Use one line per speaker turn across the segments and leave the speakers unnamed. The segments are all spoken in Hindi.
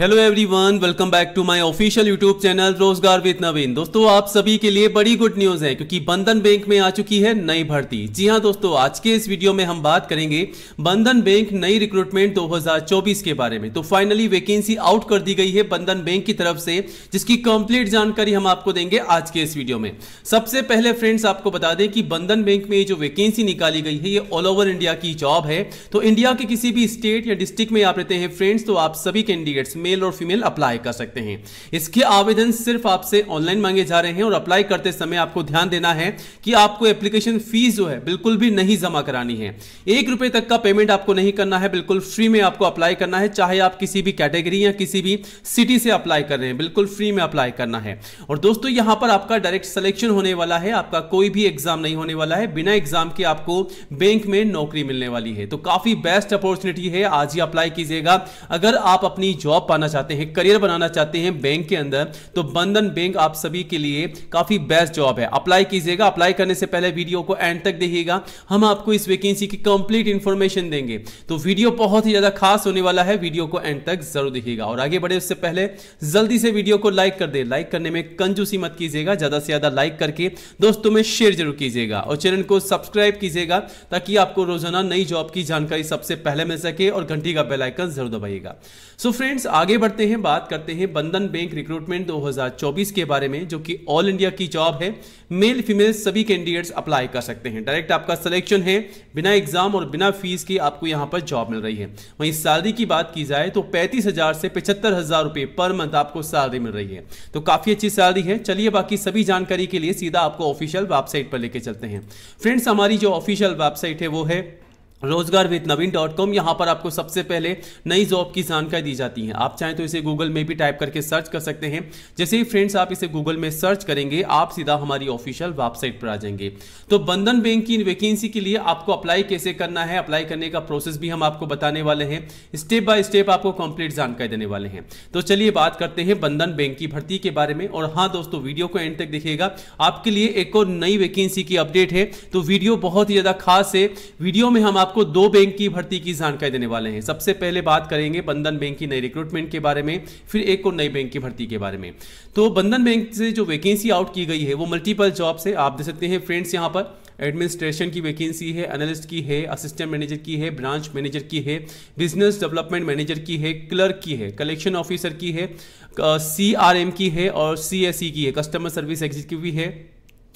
hello everyone welcome back to my official YouTube channel रोजगार विद नवीन दोस्तों आप सभी के लिए बड़ी गुड न्यूज है क्योंकि बंधन बैंक में आ चुकी है नई भर्ती जी हां दोस्तों आज के इस वीडियो में हम बात करेंगे बंधन बैंक नई रिक्रूटमेंट 2024 के बारे में तो फाइनली वैकेंसी आउट कर दी गई है बंधन बैंक की तरफ से जिसकी कंप्लीट जानकारी हम आपको देंगे आज के इस वीडियो में सबसे पहले फ्रेंड्स आपको बता दें कि बंधन बैंक में जो वैकेंसी निकाली गई है ये ऑल ओवर इंडिया की जॉब है तो इंडिया के किसी भी स्टेट या डिस्ट्रिक्ट में आप रहते हैं फ्रेंड्स तो आप सभी कैंडिडेट्स में मेल और फीमेल अप्लाई कर सकते हैं इसके आवेदन सिर्फ आपसे ऑनलाइन मांगे जा रहे हैं और अप्लाई करते समय आपको ध्यान देना है कि आपको एप्लीकेशन फीस जो है बिल्कुल भी नहीं जमा करानी है एक रुपए तक का पेमेंट आपको नहीं करना है बिल्कुल फ्री में आपको अप्लाई करना है चाहे आप किसी भी कैटेगरी या किसी भी सिटी से अप्लाई कर रहे हैं बिल्कुल फ्री में अप्लाई करना है और दोस्तों यहां पर आपका डायरेक्ट सिलेक्शन होने वाला है आपका कोई भी एग्जाम नहीं होने वाला है बिना एग्जाम के आपको बैंक में नौकरी मिलने वाली है तो काफी बेस्ट अपॉर्चुनिटी है आज ही अप्लाई कीजिएगा अगर आप अपनी जॉब पाना चाहते हैं करियर बनाना चाहते हैं बैंक के अंदर तो बंधन बैंक आप सभी के लिए काफी बेस्ट जॉब है अप्लाई कीजिएगा अप्लाई करने से पहले वीडियो को एंड तक देखिएगा हम आपको इस वैकेंसी की कंप्लीट इंफॉर्मेशन देंगे तो वीडियो बहुत ही ज्यादा खास होने वाला है वीडियो को एंड तक जरूर देखिएगा और आगे बढ़े उससे पहले जल्दी से वीडियो को लाइक कर दे लाइक करने में कंजूसी मत कीजिएगा ज्यादा से ज्यादा लाइक करके दोस्तों में शेयर जरूर कीजिएगा और चैनल को सब्सक्राइब कीजिएगा ताकि आपको रोजाना नई जॉब की जानकारी सबसे पहले मिल सके और घंटी का बेलाइकन जरूर दबाइएगा सो so फ्रेंड्स आगे बढ़ते हैं बात करते हैं बंधन बैंक रिक्रूटमेंट 2024 के बारे में जो कि ऑल इंडिया की जॉब है मेल फीमेल सभी कैंडिडेट्स अप्लाई कर सकते हैं डायरेक्ट आपका सिलेक्शन है बिना एग्जाम और बिना फीस के आपको यहां पर जॉब मिल रही है वहीं सैलरी की बात की जाए तो पैंतीस से पचहत्तर हजार पर मंथ आपको सैलरी मिल रही है तो काफी अच्छी सैलरी है चलिए बाकी सभी जानकारी के लिए सीधा आपको ऑफिशियल वेबसाइट पर लेके चलते हैं फ्रेंड्स हमारी जो ऑफिशियल वेबसाइट है वो है रोजगार विद नवीन डॉट कॉम यहाँ पर आपको सबसे पहले नई जॉब की जानकारी दी जाती है आप चाहें तो इसे गूगल में भी टाइप करके सर्च कर सकते हैं जैसे ही फ्रेंड्स आप इसे गूगल में सर्च करेंगे आप सीधा हमारी ऑफिशियल वेबसाइट पर आ जाएंगे तो बंधन बैंक की वैकेंसी के लिए आपको अप्लाई कैसे करना है अप्लाई करने का प्रोसेस भी हम आपको बताने वाले हैं स्टेप बाय स्टेप आपको कंप्लीट जानकारी देने वाले हैं तो चलिए बात करते हैं बंधन बैंक की भर्ती के बारे में और हाँ दोस्तों वीडियो को एंड तक देखिएगा आपके लिए एक और नई वैकेंसी की अपडेट है तो वीडियो बहुत ही ज़्यादा खास है वीडियो में हम आप आपको दो बैंक की भर्ती की जानकारी देने वाले हैं सबसे पहले बात करेंगे बंधन बैंक की नई रिक्रूटमेंट के बारे में फिर एक और नई बैंक की भर्ती के बारे में तो बंधन बैंक से जो वैकेंसी आउट की गई है वो मल्टीपल जॉब से आप देख सकते हैं फ्रेंड्स यहाँ पर एडमिनिस्ट्रेशन की वैकेंसी है एनालिस्ट की है असिस्टेंट मैनेजर की है ब्रांच मैनेजर की है बिजनेस डेवलपमेंट मैनेजर की है क्लर्क की है कलेक्शन ऑफिसर की है सी uh, आर की है और सी e की है कस्टमर सर्विस एग्जीक्यूटिव है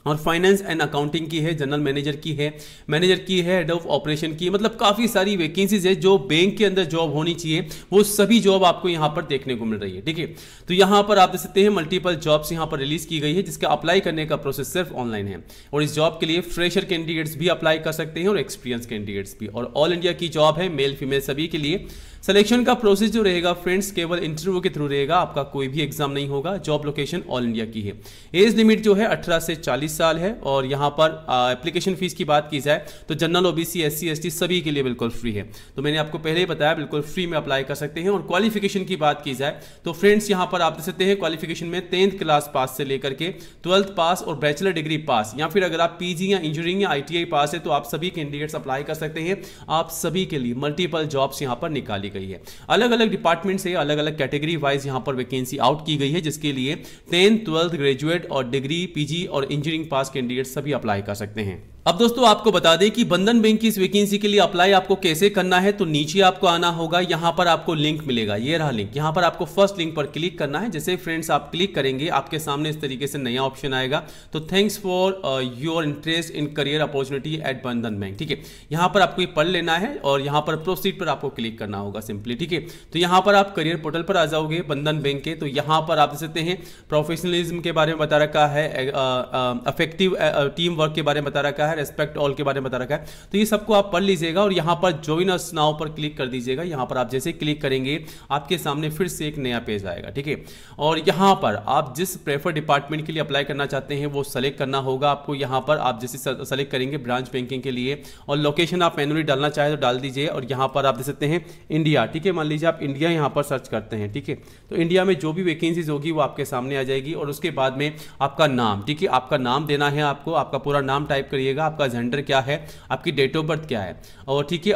और फाइनेंस एंड अकाउंटिंग की है जनरल मैनेजर की है मैनेजर की है हेड ऑफ ऑपरेशन की मतलब काफ़ी सारी वैकेंसीज है जो बैंक के अंदर जॉब होनी चाहिए वो सभी जॉब आपको यहाँ पर देखने को मिल रही है ठीक है तो यहाँ पर आप देख सकते हैं मल्टीपल जॉब्स यहाँ पर रिलीज की गई है जिसका अप्लाई करने का प्रोसेस सिर्फ ऑनलाइन है और इस जॉब के लिए फ्रेशर कैंडिडेट्स भी अप्लाई कर सकते हैं और एक्सपीरियंस कैंडिडेट्स भी और ऑल इंडिया की जॉब है मेल फीमेल सभी के लिए सिलेक्शन का प्रोसेस जो रहेगा फ्रेंड्स केवल इंटरव्यू के थ्रू रहेगा आपका कोई भी एग्जाम नहीं होगा जॉब लोकेशन ऑल इंडिया की है एज लिमिट जो है अठारह से चालीस साल है और यहाँ पर एप्लीकेशन फीस की बात की जाए तो जनरल ओबीसी एस सी सभी के लिए बिल्कुल फ्री है तो मैंने आपको पहले ही बताया बिल्कुल फ्री में अप्लाई कर सकते हैं और क्वालिफिकेशन की बात की जाए तो फ्रेंड्स यहाँ पर आप देख सकते हैं क्वालिफिकेशन में टेंथ क्लास पास से लेकर के ट्वेल्थ पास और बैचलर डिग्री पास या फिर अगर आप पीजी या इंजीनियरिंग या आई पास है तो आप सभी कैंडिडेट्स अप्लाई कर सकते हैं आप सभी के लिए मल्टीपल जॉब्स यहाँ पर निकाली गई है अलग अलग डिपार्टमेंट से अलग अलग कैटेगरी वाइज यहाँ पर वैकेंसी आउट की गई है जिसके लिए टेंथ ट्वेल्थ ग्रेजुएट और डिग्री पीजी और इंजीनियरिंग पास कैंडिडेट सभी अप्लाई कर सकते हैं अब दोस्तों आपको बता दें कि बंधन बैंक की इस वैकेंसी के लिए अप्लाई आपको कैसे करना है तो नीचे आपको आना होगा यहाँ पर आपको लिंक मिलेगा ये रहा लिंक यहाँ पर आपको फर्स्ट लिंक पर क्लिक करना है जैसे फ्रेंड्स आप क्लिक करेंगे आपके सामने इस तरीके से नया ऑप्शन आएगा तो thanks for your interest in career opportunity at Bandhan bank ठीक है यहाँ पर आपको ये पढ़ लेना है और यहाँ पर प्रोसीड पर आपको क्लिक करना होगा सिंपली ठीक है तो यहाँ पर आप करियर पोर्टल पर आ जाओगे बंधन बैंक के तो यहाँ पर आप देख सकते हैं प्रोफेशनलिज्म के बारे में बता रखा है अफेक्टिव टीम वर्क के बारे में बता रखा है है रेस्पेक्ट ऑल के बारे में बता रखा है तो ये सबको आप पढ़ लीजिएगा और यहाँ पर ज्वाइन अस नाउ पर क्लिक कर दीजिएगा यहाँ पर आप जैसे क्लिक करेंगे आपके सामने फिर से एक नया पेज आएगा ठीक है और यहाँ पर आप जिस प्रेफर डिपार्टमेंट के लिए अप्लाई करना चाहते हैं वो सेलेक्ट करना होगा आपको यहाँ पर आप जैसे सेलेक्ट करेंगे ब्रांच बैंकिंग के लिए और लोकेशन आप मैनुअली डालना चाहे तो डाल दीजिए और यहाँ पर आप देख सकते हैं इंडिया ठीक है मान लीजिए आप इंडिया यहाँ पर सर्च करते हैं ठीक है तो इंडिया में जो भी वैकेंसीज होगी वो आपके सामने आ जाएगी और उसके बाद में आपका नाम ठीक है आपका नाम देना है आपको आपका पूरा नाम टाइप करिएगा रहेगा आपका जेंडर क्या है आपकी डेट ऑफ बर्थ क्या है और ठीक है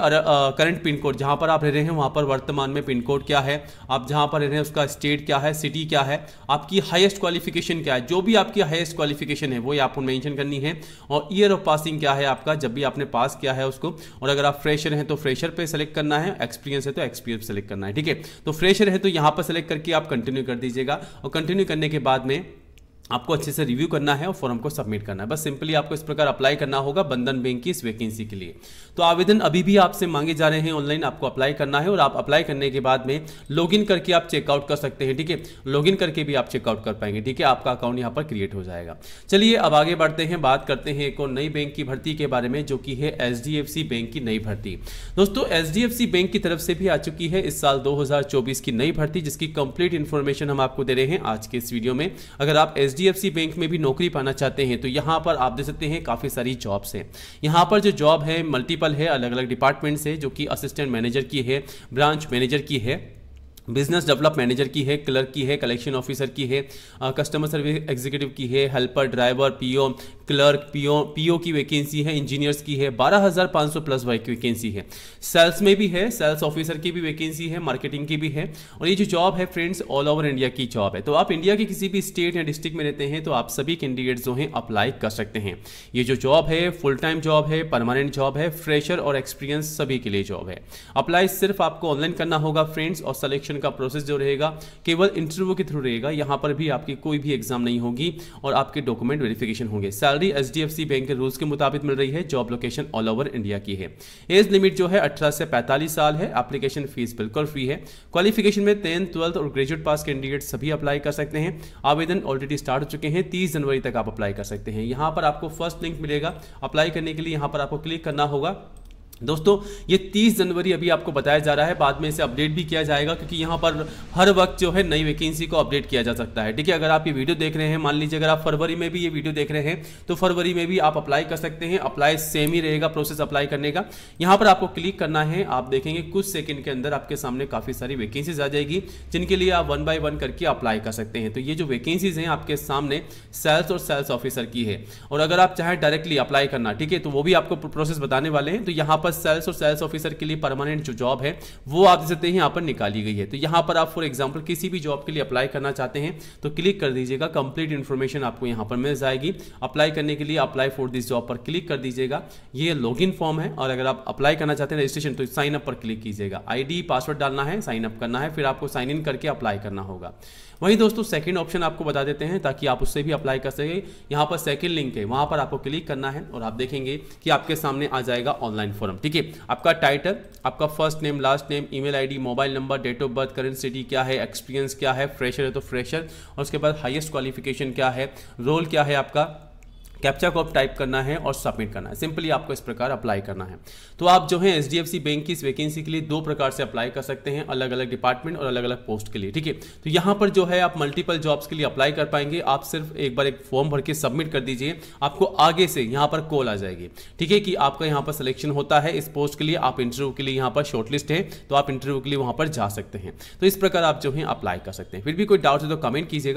करंट पिन कोड जहाँ पर आप रह रहे हैं वहाँ पर वर्तमान में पिन कोड क्या है आप जहाँ पर रह रहे हैं उसका स्टेट क्या है सिटी क्या है आपकी हाइस्ट क्वालिफिकेशन क्या है जो भी आपकी हाइस्ट क्वालिफिकेशन है वो आपको मैंशन करनी है और ईयर ऑफ पासिंग क्या है आपका जब भी आपने पास किया है उसको और अगर आप फ्रेशर हैं तो फ्रेशर पर सेलेक्ट करना है एक्सपीरियंस है तो एक्सपीरियंस सेलेक्ट करना है ठीक है तो फ्रेशर है तो यहाँ पर सेलेक्ट करके आप कंटिन्यू कर दीजिएगा और कंटिन्यू करने के बाद में आपको अच्छे से रिव्यू करना है और फॉर्म को सबमिट करना है बस सिंपली आपको इस प्रकार अप्लाई करना होगा बंधन बैंक की इस वैकेंसी के लिए तो आवेदन अभी भी आपसे मांगे जा रहे हैं ऑनलाइन आपको अप्लाई करना है और आप अप्लाई करने के बाद में लॉगिन करके आप चेकआउट कर सकते हैं ठीक है लॉगिन करके भी आप चेकआउट कर पाएंगे ठीक है आपका अकाउंट यहाँ पर क्रिएट हो जाएगा चलिए अब आगे बढ़ते हैं बात करते हैं एक और नई बैंक की भर्ती के बारे में जो कि है एच बैंक की नई भर्ती दोस्तों एच बैंक की तरफ से भी आ चुकी है इस साल दो की नई भर्ती जिसकी कंप्लीट इन्फॉर्मेशन हम आपको दे रहे हैं आज के इस वीडियो में अगर आप एच एच बैंक में भी नौकरी पाना चाहते हैं तो यहाँ पर आप देख सकते हैं काफ़ी सारी जॉब्स हैं यहाँ पर जो जॉब है मल्टीपल है अलग अलग डिपार्टमेंट्स है जो कि असिस्टेंट मैनेजर की है ब्रांच मैनेजर की है बिजनेस डेवलप मैनेजर की है क्लर्क की है कलेक्शन ऑफिसर की है कस्टमर सर्विस एग्जीक्यूटिव की है helper driver PO clerk PO PO की वैकेंसी है इंजीनियर्स की है 12,500 प्लस वैकेंसी है सेल्स में भी है सेल्स ऑफिसर की भी वैकेंसी है मार्केटिंग की भी है और ये जो जॉब है फ्रेंड्स ऑल ओवर इंडिया की जॉब है तो आप इंडिया के किसी भी स्टेट या डिस्ट्रिक्ट में रहते हैं तो आप सभी कैंडिडेट जो हैं अप्लाई कर सकते हैं ये जो जॉब है फुल टाइम जॉब है परमानेंट जॉब है फ्रेशर और एक्सपीरियंस सभी के लिए जॉब है अप्लाई सिर्फ आपको ऑनलाइन करना होगा फ्रेंड्स और सिलेक्शन का प्रोसेस जो रहेगा केवल इंटरव्यू के थ्रू रहेगा यहां पर भी आपकी कोई भी एग्जाम नहीं होगी और आपके डॉक्यूमेंट वेरिफिकेशन होंगे sales salary H D F C bank के रूल्स के मुताबिक मिल रही है job location all over India की है एज लिमिट जो है अठारह से पैंतालीस साल है एप्लीकेशन फीस बिल्कुल फ्री है क्वालिफिकेशन में टेंथ ट्वेल्थ और ग्रेजुएट पास कैंडिडेट सभी अप्लाई कर सकते हैं आवेदन ऑलरेडी स्टार्ट हो चुके हैं तीस जनवरी तक आप अप्लाई कर सकते हैं यहाँ पर आपको फर्स्ट लिंक मिलेगा अप्लाई करने के लिए यहाँ पर आपको क्लिक करना होगा दोस्तों ये 30 जनवरी अभी आपको बताया जा रहा है बाद में इसे अपडेट भी किया जाएगा क्योंकि यहाँ पर हर वक्त जो है नई वैकेंसी को अपडेट किया जा सकता है ठीक है अगर आप ये वीडियो देख रहे हैं मान लीजिए अगर आप फरवरी में भी ये वीडियो देख रहे हैं तो फरवरी में भी आप अप्लाई कर सकते हैं अप्लाई सेम ही रहेगा प्रोसेस अप्लाई करने का यहाँ पर आपको क्लिक करना है आप देखेंगे कुछ सेकेंड के अंदर आपके सामने काफ़ी सारी वैकेंसीज आ जाएगी जिनके लिए आप वन बाई वन करके अप्लाई कर सकते हैं तो ये जो वैकेंसीज हैं आपके सामने सेल्स और सेल्स ऑफिसर की है और अगर आप चाहें डायरेक्टली अप्लाई करना ठीक है तो वो भी आपको प्रोसेस बताने वाले हैं तो यहाँ पर पर सेल्स और सेल्स ऑफिसर के लिए परमानेंट जो जॉब है वो आप देख सकते हैं यहाँ पर निकाली गई है तो यहाँ पर आप फॉर एग्जाम्पल किसी भी जॉब के लिए अप्लाई करना चाहते हैं तो क्लिक कर दीजिएगा कंप्लीट इन्फॉर्मेशन आपको यहाँ पर मिल जाएगी अप्लाई करने के लिए अप्लाई फॉर दिस जॉब पर क्लिक कर दीजिएगा ये लॉग फॉर्म है और अगर आप अप्लाई करना चाहते हैं रजिस्ट्रेशन तो साइन अप पर क्लिक कीजिएगा आईडी पासवर्ड डालना है साइन अप करना है फिर आपको साइन इन करके अप्लाई करना होगा वहीं दोस्तों सेकंड ऑप्शन आपको बता देते हैं ताकि आप उससे भी अप्लाई कर सके यहाँ पर सेकंड लिंक है वहाँ पर आपको क्लिक करना है और आप देखेंगे कि आपके सामने आ जाएगा ऑनलाइन फॉर्म ठीक है आपका टाइटल आपका first name last name email ID mobile number date of birth current city क्या है एक्सपीरियंस क्या है फ्रेशर है तो फ्रेशर और उसके बाद हाईएस्ट क्वालिफिकेशन क्या है रोल क्या है आपका कैप्चा को आप टाइप करना है और सबमिट करना है सिंपली आपको इस प्रकार अप्लाई करना है तो आप जो है एच बैंक की इस वैकेंसी के लिए दो प्रकार से अप्लाई कर सकते हैं अलग अलग डिपार्टमेंट और अलग अलग पोस्ट के लिए ठीक है तो यहाँ पर जो है आप मल्टीपल जॉब्स के लिए अप्लाई कर पाएंगे आप सिर्फ एक बार एक फॉर्म भर के सबमिट कर दीजिए आपको आगे से यहाँ पर कॉल आ जाएगी ठीक है कि आपका यहाँ पर सिलेक्शन होता है इस पोस्ट के लिए आप इंटरव्यू के लिए यहाँ पर शॉर्टलिस्ट है तो आप इंटरव्यू के लिए वहाँ पर जा सकते हैं तो इस प्रकार आप जो है अप्लाई कर सकते हैं फिर भी कोई डाउट है तो कमेंट कीजिएगा